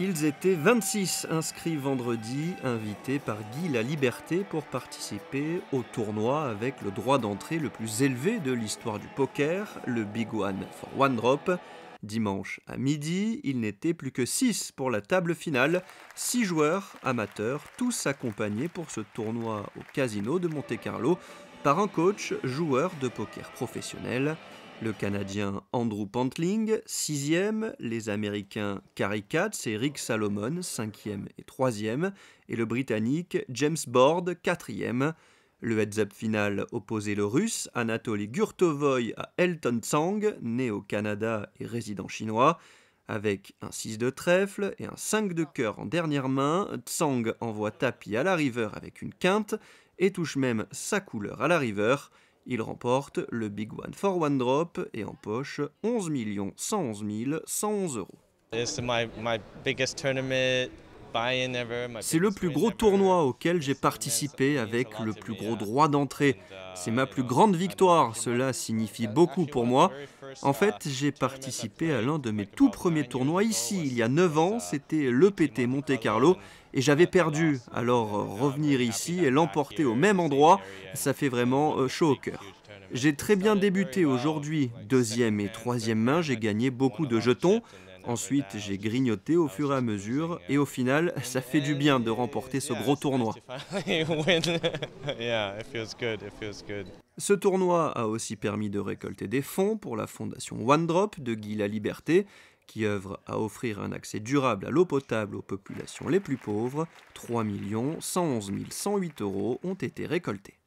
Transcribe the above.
Ils étaient 26 inscrits vendredi, invités par Guy La Liberté pour participer au tournoi avec le droit d'entrée le plus élevé de l'histoire du poker, le Big One for One Drop. Dimanche à midi, il n'était plus que 6 pour la table finale, 6 joueurs amateurs, tous accompagnés pour ce tournoi au casino de Monte-Carlo par un coach joueur de poker professionnel. Le Canadien Andrew Pantling, 6e, les Américains Carrie Katz et Rick Salomon, 5e et 3e, et le Britannique James Board, 4e. Le heads-up final opposait le Russe Anatoly Gurtovoy à Elton Tsang, né au Canada et résident chinois. Avec un 6 de trèfle et un 5 de cœur en dernière main, Tsang envoie tapis à la river avec une quinte et touche même sa couleur à la river. Il remporte le Big One for One Drop et empoche 11 111 111 euros. C'est le plus gros tournoi auquel j'ai participé avec le plus gros droit d'entrée. C'est ma plus grande victoire, cela signifie beaucoup pour moi. En fait, j'ai participé à l'un de mes tout premiers tournois ici, il y a 9 ans, c'était l'EPT Monte Carlo, et j'avais perdu. Alors revenir ici et l'emporter au même endroit, ça fait vraiment euh, chaud au cœur. J'ai très bien débuté aujourd'hui, deuxième et troisième main, j'ai gagné beaucoup de jetons. Ensuite, j'ai grignoté au fur et à mesure et au hein. final, ça fait du bien de remporter ce gros tournoi. Ce tournoi a aussi permis de récolter des fonds pour la fondation OneDrop de Guy La Liberté, qui œuvre à offrir un accès durable à l'eau potable aux populations les plus pauvres. 3 111 108 euros ont été récoltés.